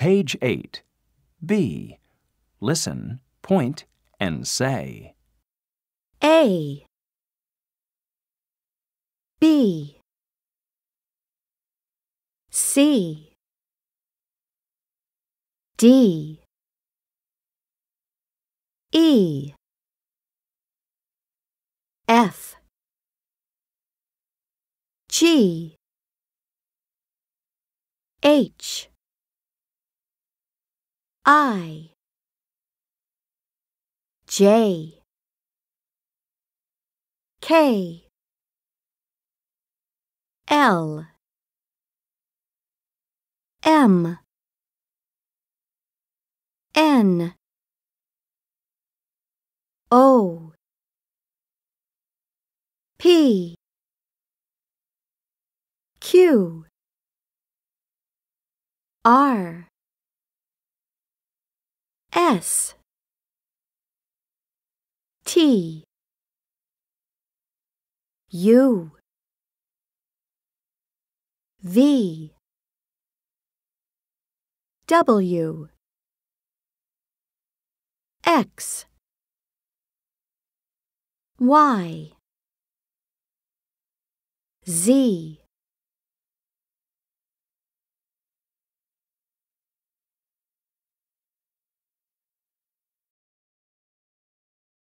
Page 8. B. Listen, point, and say. A. B. C. D. E. F. G. H I J K L M N O P Q R S T U V W X Y Z